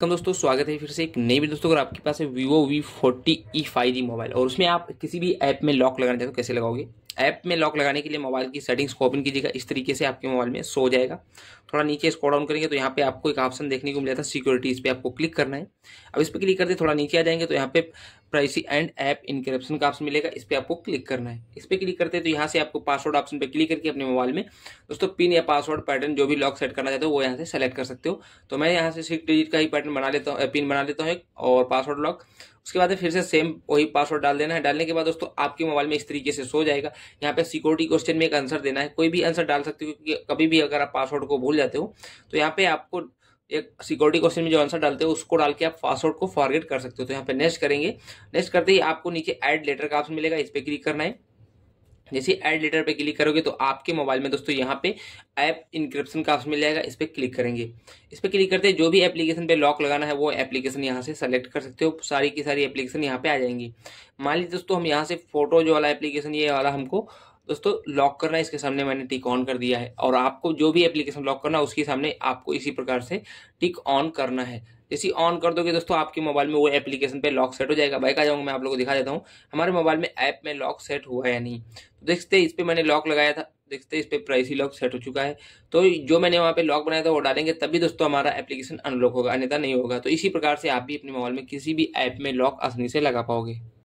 कम दोस्तों स्वागत है फिर से एक नई भी दोस्तों अगर आपके पास है Vivo V forty E five G mobile और उसमें आप किसी भी ऐप में लॉक लगाना चाहते हो कैसे लगाओगे ऐप में लॉक लगाने के लिए मोबाइल की सेटिंग्स को ओपन कीजिएगा इस तरीके से आपके मोबाइल में सो जाएगा थोड़ा नीचे इसको डाउन करेंगे तो यहाँ पे आपको एक ऑप्शन देखने को मिल जाता है सिक्योरिटी इस पर आपको क्लिक करना है अब इस पर क्लिक करते थोड़ा नीचे आ जाएंगे तो यहाँ पे प्राइसी एंड ऐप इनक्रिप्शन का ऑप्शन मिलेगा इस पर आपको क्लिक करना है इस पर क्लिक करते हैं तो यहाँ से आपको पासवर्ड ऑप्शन पर क्लिक करके अपने मोबाइल में दोस्तों पिन या पासवर्ड पैटर्न जो भी लॉक सेट करना चाहते हो वो यहाँ से सेलेक्ट कर सकते हो तो मैं यहाँ से सिक्स डिजिट का ही पैटर्न बना लेता हूँ पिन बना लेता हूँ एक और पासवर्ड लॉक उसके बाद फिर से सेम वही पासवर्ड डाल देना है डालने के बाद दोस्तों आपके मोबाइल में इस तरीके से सो जाएगा यहाँ पे सिक्योरिटी क्वेश्चन में एक आंसर देना है कोई भी आंसर डाल सकते हो क्योंकि कभी भी अगर आप पासवर्ड को भूल जाते हो तो यहाँ पे आपको एक सिक्योरिटी क्वेश्चन में जो आंसर डालते हो उसको डाल के आप पासवर्ड को फॉरगेट कर सकते हो तो यहाँ पे नेक्स्ट करेंगे नेक्स्ट करते ही आपको नीचे ऐड लेटर का ऑप्शन मिलेगा इस पर क्लिक करना है जैसे ऐड लेटर पे क्लिक करोगे तो आपके मोबाइल में दोस्तों यहाँ पे ऐप इंक्रिप्शन का ऑप्शन मिल जाएगा इस पर क्लिक करेंगे इस पर क्लिक करते जो भी एप्लीकेशन पे लॉक लगाना है वो एप्लीकेशन यहाँ से सेलेक्ट कर सकते हो सारी की सारी एप्लीकेशन यहाँ पे आ जाएंगी मान लीजिए दोस्तों हम यहाँ से फोटो जो वाला एप्लीकेशन ये वाला हमको दोस्तों लॉक करना इसके सामने मैंने टिक ऑन कर दिया है और आपको जो भी एप्लीकेशन लॉक करना उसके सामने आपको इसी प्रकार से टिक ऑन करना है जैसे ऑन कर दोगे दोस्तों आपके मोबाइल में वो एप्लीकेशन पे लॉक सेट हो जाएगा बाइक आ जाऊंगा मैं आप लोगों को दिखा देता हूँ हमारे मोबाइल में ऐप में लॉक सेट हुआ है या नहीं तो देखते इस पर मैंने लॉक लगाया था देखते इस पर प्राइसी लॉक सेट हो चुका है तो जो मैंने वहाँ पे लॉक बनाया था वो डालेंगे तभी दोस्तों हमारा एप्लीकेशन अनलॉक होगा अन्यथा नहीं होगा तो इसी प्रकार से आप भी अपने मोबाइल में किसी भी ऐप में लॉक आसानी से लगा पाओगे